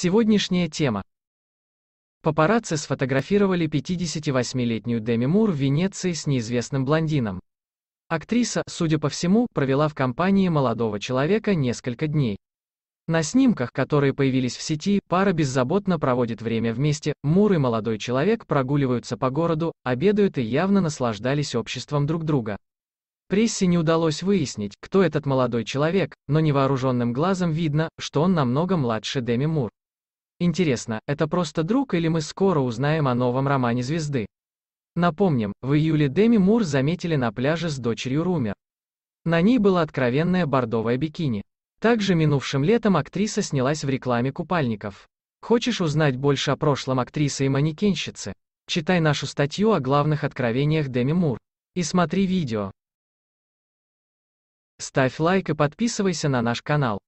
Сегодняшняя тема. Папарацци сфотографировали 58-летнюю Деми Мур в Венеции с неизвестным блондином. Актриса, судя по всему, провела в компании молодого человека несколько дней. На снимках, которые появились в сети, пара беззаботно проводит время вместе, Мур и молодой человек прогуливаются по городу, обедают и явно наслаждались обществом друг друга. Прессе не удалось выяснить, кто этот молодой человек, но невооруженным глазом видно, что он намного младше Деми Мур. Интересно, это просто друг или мы скоро узнаем о новом романе звезды? Напомним, в июле Деми Мур заметили на пляже с дочерью Румер. На ней была откровенная бордовая бикини. Также минувшим летом актриса снялась в рекламе купальников. Хочешь узнать больше о прошлом актрисы и манекенщицы? Читай нашу статью о главных откровениях Деми Мур. И смотри видео. Ставь лайк и подписывайся на наш канал.